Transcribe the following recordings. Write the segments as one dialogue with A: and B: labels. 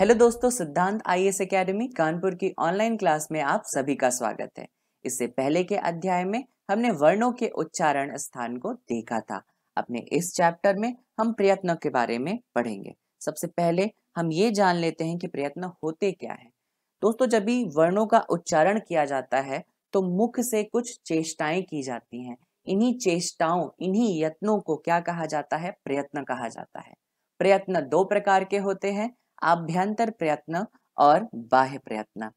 A: hello दोस्तों सिद्धांत I S academy Kanpur की ऑनलाइन क्लास में आप सभी का स्वागत है इससे पहले के अध्याय में हमने वर्णों के उच्चारण स्थान को देखा था अपने इस चैप्टर में हम प्रयत्न के बारे में पढ़ेंगे सबसे पहले हम ये जान लेते हैं कि प्रयत्न होते क्या है दोस्तों जब भी वर्णों का उच्चारण किया जाता है तो मुख से कुछ चेष्टाएं की जाती हैं इन्हीं चेष्टाओं इन्हीं यत्नों को क्या कहा जाता है प्रयत्न कहा जाता है प्रयत्न दो प्रकार के होते हैं आभ्यंतर प्रयत्न और बाह्य प्रयत्न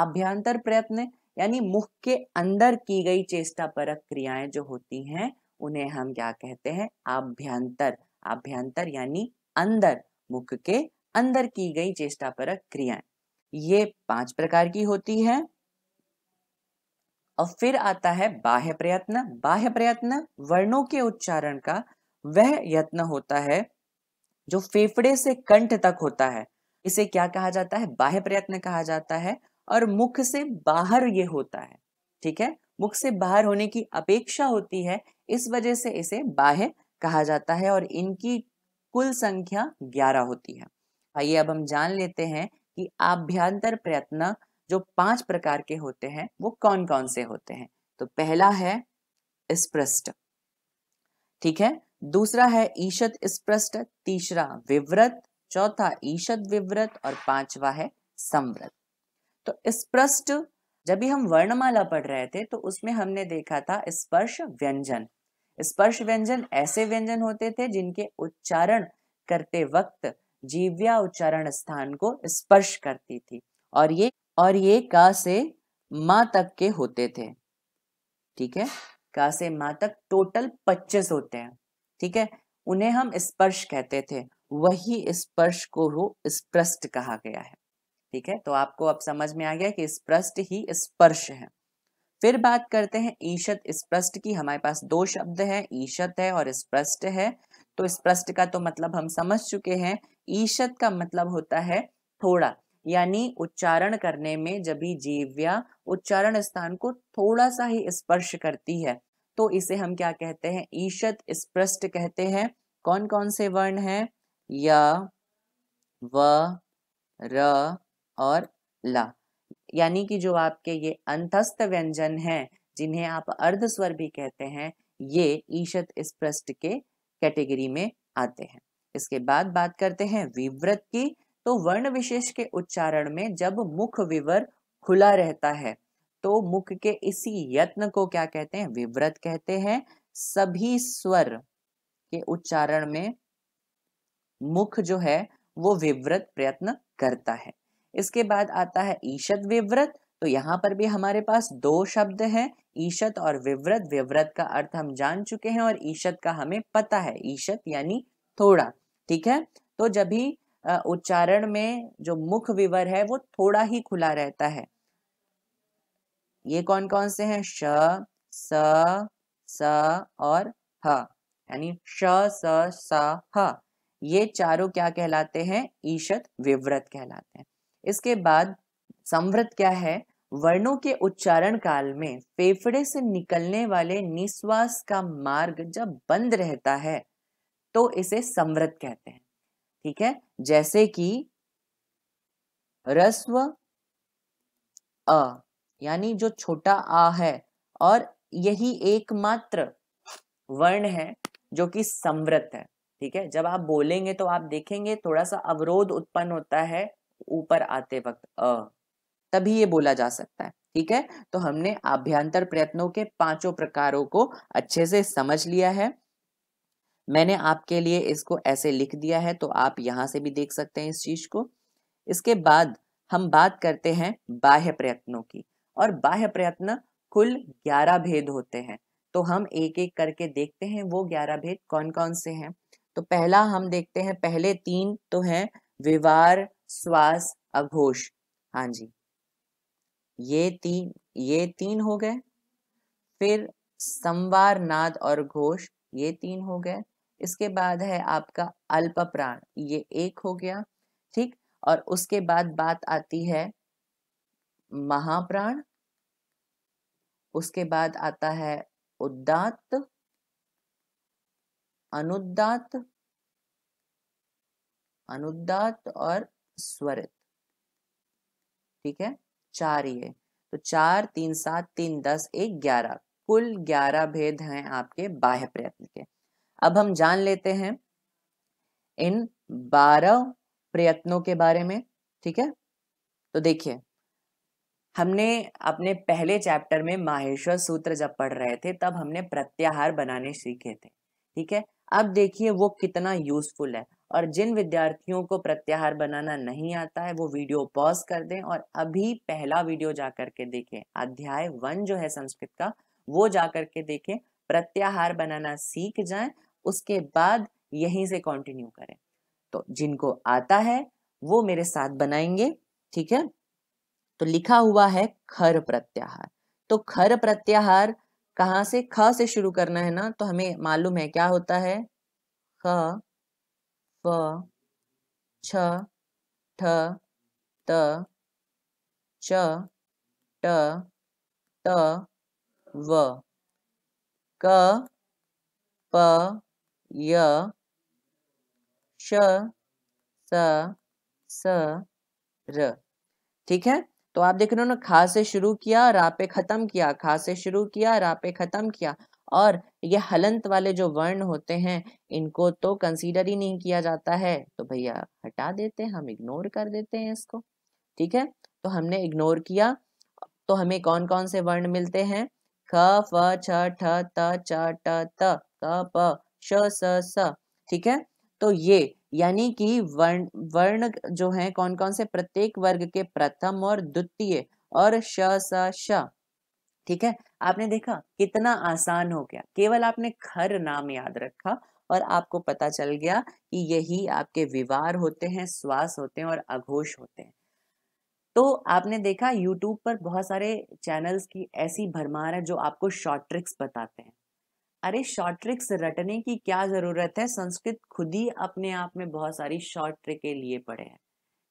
A: आभ्यंतर प्रयत्न यानी मुख के अंदर की गई चेष्टा परक क्रियाएं जो होती हैं उन्हें हम क्या कहते हैं आभ्यंतर आभ्यंतर यानी अंदर मुख के अंदर की गई चेष्टा परक क्रियाएं ये पांच प्रकार की होती है और फिर आता है बाह्य प्रयत्न बाह्य प्रयत्न वर्णों के उच्चारण का वह यत्न होता है जो फेफड़े से कंठ तक होता है इसे क्या कहा जाता है बाह्य प्रयत्न कहा जाता है और मुख से बाहर ये होता है ठीक है मुख से बाहर होने की अपेक्षा होती है इस वजह से इसे बाह्य कहा जाता है और इनकी कुल संख्या ग्यारह होती है आइए अब हम जान लेते हैं कि आभ्यंतर प्रयत्न जो पांच प्रकार के होते हैं वो कौन कौन से होते हैं तो पहला है स्पृष्ट ठीक है दूसरा है ईशत स्पृष्ट तीसरा विव्रत चौथा ईशत विव्रत और पांचवा है संव्रत तो स्पृष्ट जब भी हम वर्णमाला पढ़ रहे थे तो उसमें हमने देखा था स्पर्श व्यंजन स्पर्श व्यंजन ऐसे व्यंजन होते थे जिनके उच्चारण करते वक्त जीव्या उच्चारण स्थान को स्पर्श करती थी और ये और ये का से माँ तक के होते थे ठीक है का से माँ तक टोटल पच्चीस होते हैं ठीक है उन्हें हम स्पर्श कहते थे वही स्पर्श को हो कहा गया है ठीक है तो आपको अब समझ में आ गया कि स्पृष्ट ही स्पर्श है फिर बात करते हैं ईशत स्पृष्ट की हमारे पास दो शब्द है ईशत है और स्पृष्ट है तो स्पृष्ट का तो मतलब हम समझ चुके हैं ईशत का मतलब होता है थोड़ा यानी उच्चारण करने में जब भी जीव्या उच्चारण स्थान को थोड़ा सा ही स्पर्श करती है तो इसे हम क्या कहते हैं ईशत स्पृष्ट कहते हैं कौन कौन से वर्ण हैं य व र और ला यानी कि जो आपके ये अंतस्थ व्यंजन हैं जिन्हें आप अर्ध स्वर भी कहते हैं ये ईशत स्पृष्ट के कैटेगरी में आते हैं इसके बाद बात करते हैं विव्रत की तो वर्ण विशेष के उच्चारण में जब मुख विवर खुला रहता है तो मुख के इसी यत्न को क्या कहते हैं विव्रत कहते हैं सभी स्वर के उच्चारण में मुख जो है वो विव्रत प्रयत्न करता है इसके बाद आता है ईशत विव्रत तो यहाँ पर भी हमारे पास दो शब्द हैं ईशत और विव्रत विव्रत का अर्थ हम जान चुके हैं और ईशत का हमें पता है ईशत यानी थोड़ा ठीक है तो जब भी उच्चारण में जो मुख विवर है वो थोड़ा ही खुला रहता है ये कौन कौन से हैं श स स और ह यानी श स स ह ये चारों क्या कहलाते हैं ईशत विव्रत कहलाते हैं इसके बाद संवृत क्या है वर्णों के उच्चारण काल में फेफड़े से निकलने वाले निश्वास का मार्ग जब बंद रहता है तो इसे संवृत कहते हैं ठीक है जैसे कि रस्व अ यानी जो छोटा आ है और यही एकमात्र वर्ण है जो कि संवृत है ठीक है जब आप बोलेंगे तो आप देखेंगे थोड़ा सा अवरोध उत्पन्न होता है ऊपर आते वक्त अ तभी ये बोला जा सकता है ठीक है तो हमने आभ्यंतर प्रयत्नों के पांचों प्रकारों को अच्छे से समझ लिया है मैंने आपके लिए इसको ऐसे लिख दिया है तो आप यहां से भी देख सकते हैं इस चीज को इसके बाद हम बात करते हैं बाह्य प्रयत्नों की और बाह्य प्रयत्न कुल ग्यारह भेद होते हैं तो हम एक एक करके देखते हैं वो ग्यारह भेद कौन कौन से हैं तो पहला हम देखते हैं पहले तीन तो हैं विवार श्वास अघोष हाँ जी ये तीन ये तीन हो गए फिर संवार नाद और घोष ये तीन हो गए इसके बाद है आपका अल्प प्राण ये एक हो गया ठीक और उसके बाद बात आती है महाप्राण उसके बाद आता है उदात अनुदात अनुदात और स्वरित ठीक है चार ये तो चार तीन सात तीन दस एक ग्यारह कुल ग्यारह भेद हैं आपके बाह्य प्रयत्न के अब हम जान लेते हैं इन बारह प्रयत्नों के बारे में ठीक है तो देखिए हमने अपने पहले चैप्टर में माहेश्वर सूत्र जब पढ़ रहे थे तब हमने प्रत्याहार बनाने सीखे थे ठीक है अब देखिए वो कितना यूजफुल है और जिन विद्यार्थियों को प्रत्याहार बनाना नहीं आता है वो वीडियो पॉज कर दें और अभी पहला वीडियो जा करके देखें अध्याय वन जो है संस्कृत का वो जा करके देखें प्रत्याहार बनाना सीख जाएं उसके बाद यहीं से कंटिन्यू करें तो जिनको आता है वो मेरे साथ बनाएंगे ठीक है तो लिखा हुआ है खर प्रत्याहार तो खर प्रत्याहार कहाँ से ख से शुरू करना है ना तो हमें मालूम है क्या होता है ख छ ठ त च ट त व क प य श स स र ठीक है तो आप देख रहे हो ना खा से शुरू किया रा पे खत्म किया खा से शुरू किया रा पे खत्म किया और ये हलंत वाले जो वर्ण होते हैं इनको तो कंसीडर ही नहीं किया जाता है तो भैया हटा देते हैं हम इग्नोर कर देते हैं इसको ठीक है तो हमने इग्नोर किया तो हमें कौन कौन से वर्ण मिलते हैं ख फ छ ठ त च ट त क प श स स ठीक है तो ये यानी कि वर्ण वर्ण जो है कौन कौन से प्रत्येक वर्ग के प्रथम और द्वितीय और श स श ठीक है आपने देखा कितना आसान हो गया केवल आपने खर नाम याद रखा और आपको पता चल गया कि यही आपके विवार होते हैं श्वास होते हैं और अघोष होते हैं तो आपने देखा YouTube पर बहुत सारे चैनल्स की ऐसी भरमार है जो आपको शॉर्ट ट्रिक्स बताते हैं अरे शॉर्ट ट्रिक्स रटने की क्या ज़रूरत है संस्कृत खुद ही अपने आप में बहुत सारी शॉर्ट ट्रिकें लिए पड़े हैं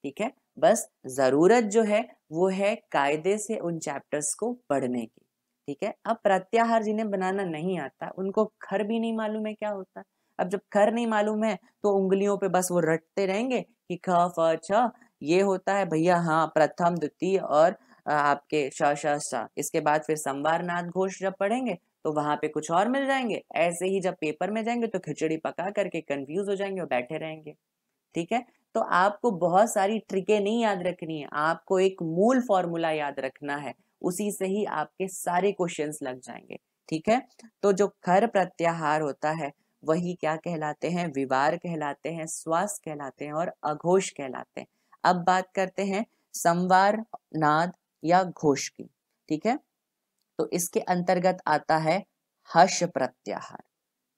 A: ठीक है बस ज़रूरत जो है वो है कायदे से उन चैप्टर्स को पढ़ने की ठीक है अब प्रत्याहार जिन्हें बनाना नहीं आता उनको खर भी नहीं मालूम है क्या होता अब जब खर नहीं मालूम है तो उंगलियों पे बस वो रटते रहेंगे कि ख फ छ ये होता है भैया हाँ प्रथम द्वितीय और आपके श श इसके बाद फिर संवार नाथ घोष जब पढ़ेंगे तो वहां पे कुछ और मिल जाएंगे ऐसे ही जब पेपर में जाएंगे तो खिचड़ी पका करके कंफ्यूज हो जाएंगे और बैठे रहेंगे ठीक है तो आपको बहुत सारी ट्रिकें नहीं याद रखनी है आपको एक मूल फॉर्मूला याद रखना है उसी से ही आपके सारे क्वेश्चन लग जाएंगे ठीक है तो जो खर प्रत्याहार होता है वही क्या कहलाते हैं विवार कहलाते हैं स्वास्थ्य कहलाते हैं और अघोष कहलाते हैं अब बात करते हैं संवार नाद या घोष की ठीक है तो इसके अंतर्गत आता है हर्ष प्रत्याहार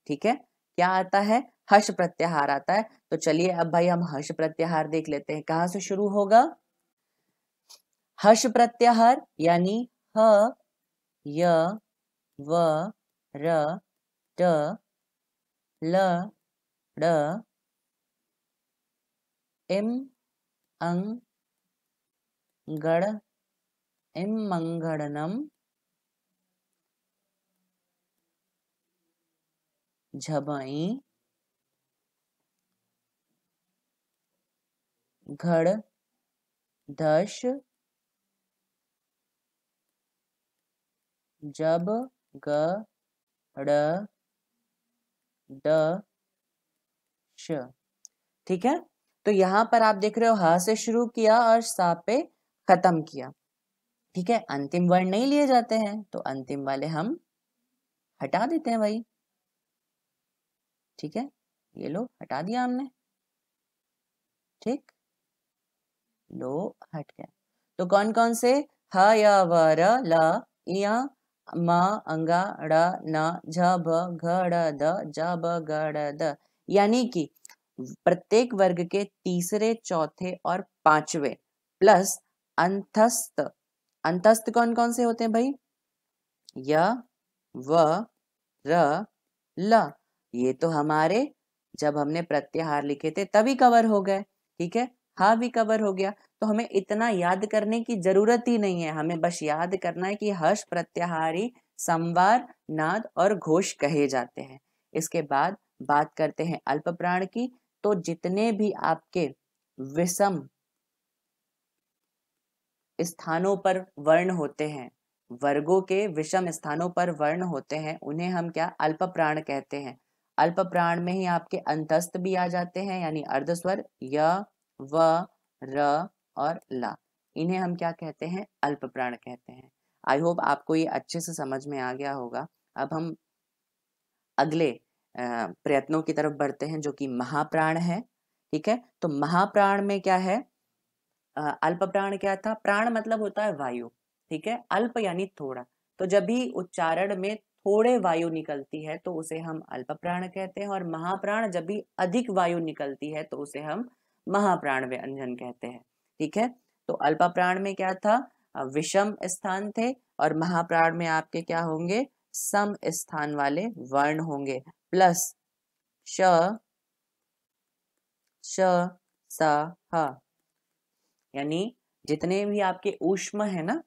A: ठीक है क्या आता है हर्ष प्रत्याहार आता है तो चलिए अब भाई हम हर्ष प्रत्याहार देख लेते हैं कहाँ से शुरू होगा हर्ष प्रत्याहार यानी ह य व र ट ल ड इम अंग गण इम मंगणम झबई घड़ दश जब ग ठीक है तो यहां पर आप देख रहे हो ह से शुरू किया और सा पे खत्म किया ठीक है अंतिम वर्ण नहीं लिए जाते हैं तो अंतिम वाले हम हटा देते हैं भाई ठीक है ये लो हटा दिया हमने ठीक लो हट गया तो कौन कौन से ह य व र ल म अंगा ड न झ भ घ ड द ज ब ग ड द यानी कि प्रत्येक वर्ग के तीसरे चौथे और पांचवे प्लस अंतस्थ अंतस्थ कौन कौन से होते हैं भाई य व र ल ये तो हमारे जब हमने प्रत्याहार लिखे थे तभी कवर हो गए ठीक है हा भी कवर हो गया तो हमें इतना याद करने की जरूरत ही नहीं है हमें बस याद करना है कि हर्ष प्रत्याहारी संवार नाद और घोष कहे जाते हैं इसके बाद बात करते हैं अल्प प्राण की तो जितने भी आपके विषम स्थानों पर वर्ण होते हैं वर्गों के विषम स्थानों पर वर्ण होते हैं उन्हें हम क्या अल्प प्राण कहते हैं अल्प प्राण में ही आपके अंतस्त भी आ जाते हैं यानी अर्धस्वर य व र और ल इन्हें हम क्या कहते हैं अल्प प्राण कहते हैं आई होप आपको ये अच्छे से समझ में आ गया होगा अब हम अगले प्रयत्नों की तरफ बढ़ते हैं जो कि महाप्राण है ठीक है तो महाप्राण में क्या है अल्प प्राण क्या था प्राण मतलब होता है वायु ठीक है अल्प यानी थोड़ा तो जब भी उच्चारण में थोड़े वायु निकलती है तो उसे हम अल्प प्राण कहते हैं और महाप्राण जब भी अधिक वायु निकलती है तो उसे हम महाप्राण व्यंजन कहते हैं ठीक है तो अल्प प्राण में क्या था विषम स्थान थे और महाप्राण में आपके क्या होंगे सम स्थान वाले वर्ण होंगे प्लस श श स ह यानी जितने भी आपके ऊष्म है ना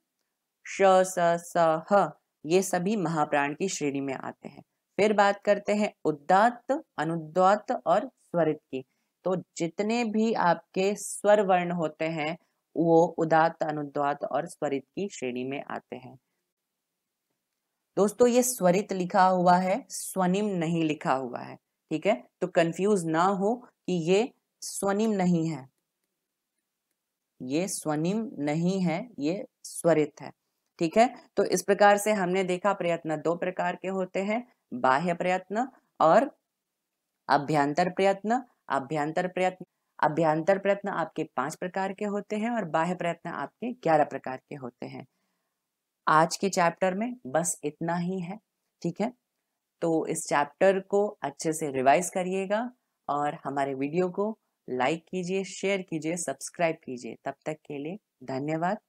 A: श स स ह ये सभी महाप्राण की श्रेणी में आते हैं फिर बात करते हैं उदात्त अनुद्वात और स्वरित की तो जितने भी आपके स्वर वर्ण होते हैं वो उदात अनुद्वात और स्वरित की श्रेणी में आते हैं दोस्तों ये स्वरित लिखा हुआ है स्वनिम नहीं लिखा हुआ है ठीक है तो कंफ्यूज ना हो कि ये स्वनिम नहीं है ये स्वनिम नहीं है ये स्वरित है ठीक है तो इस प्रकार से हमने देखा प्रयत्न दो प्रकार के होते हैं बाह्य प्रयत्न और अभ्यंतर प्रयत्न अभ्यंतर प्रयत्न अभ्यंतर प्रयत्न आपके पांच प्रकार के होते हैं और बाह्य प्रयत्न आपके ग्यारह प्रकार के होते हैं आज के चैप्टर में बस इतना ही है ठीक है तो इस चैप्टर को अच्छे से रिवाइज करिएगा और हमारे वीडियो को लाइक कीजिए शेयर कीजिए सब्सक्राइब कीजिए तब तक के लिए धन्यवाद